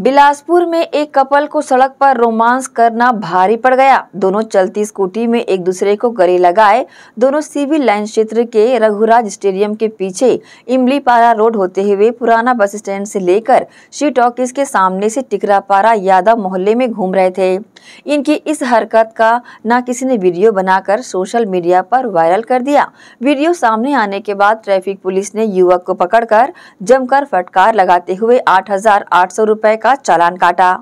बिलासपुर में एक कपल को सड़क पर रोमांस करना भारी पड़ गया दोनों चलती स्कूटी में एक दूसरे को गले लगाए दोनों सिविल लाइन क्षेत्र के रघुराज स्टेडियम के पीछे इमलीपारा रोड होते हुए पुराना बस स्टैंड से लेकर श्री टॉकीज के सामने से टिकरापारा यादव मोहल्ले में घूम रहे थे इनकी इस हरकत का न किसी ने वीडियो बनाकर सोशल मीडिया पर वायरल कर दिया वीडियो सामने आने के बाद ट्रैफिक पुलिस ने युवक को पकड़कर जमकर फटकार लगाते हुए आठ हजार का का चालान काटा